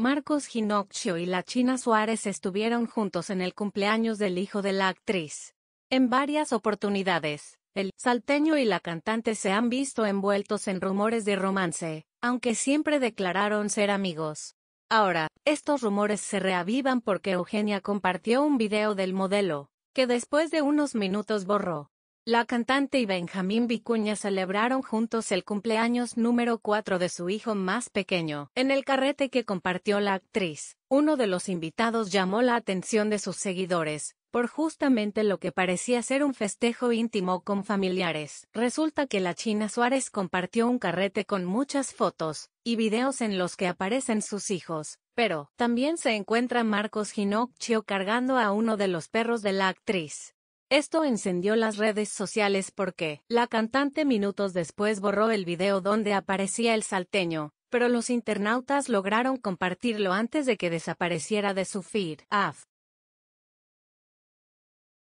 Marcos Ginocchio y la China Suárez estuvieron juntos en el cumpleaños del hijo de la actriz. En varias oportunidades, el salteño y la cantante se han visto envueltos en rumores de romance, aunque siempre declararon ser amigos. Ahora, estos rumores se reavivan porque Eugenia compartió un video del modelo, que después de unos minutos borró. La cantante y Benjamín Vicuña celebraron juntos el cumpleaños número 4 de su hijo más pequeño. En el carrete que compartió la actriz, uno de los invitados llamó la atención de sus seguidores, por justamente lo que parecía ser un festejo íntimo con familiares. Resulta que la China Suárez compartió un carrete con muchas fotos y videos en los que aparecen sus hijos, pero también se encuentra Marcos Ginocchio cargando a uno de los perros de la actriz. Esto encendió las redes sociales porque la cantante minutos después borró el video donde aparecía el salteño, pero los internautas lograron compartirlo antes de que desapareciera de su feed.